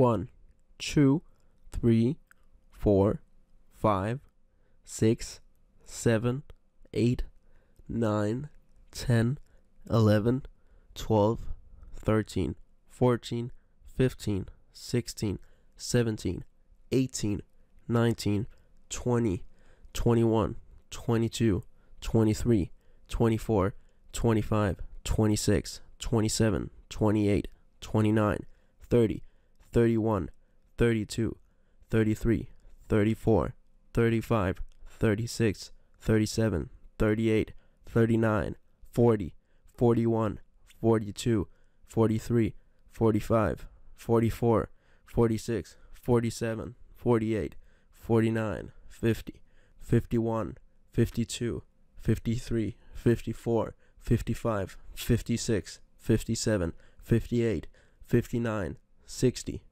1, 2, 3, 4, 5, 6, 7, 8, 9, 10, 11, 12, 13, 14, 15, 16, 17, 18, 19, 20, 21, 22, 23, 24, 25, 26, 27, 28, 29, 30, 31, 32, 33, 34, 35, 36, 37, 38, 39, 40, 41, 42, 43, 45, 44, 46, 47, 48, 49, 50, 51, 52, 53, 54, 55, 56, 57, 58, 59, 60.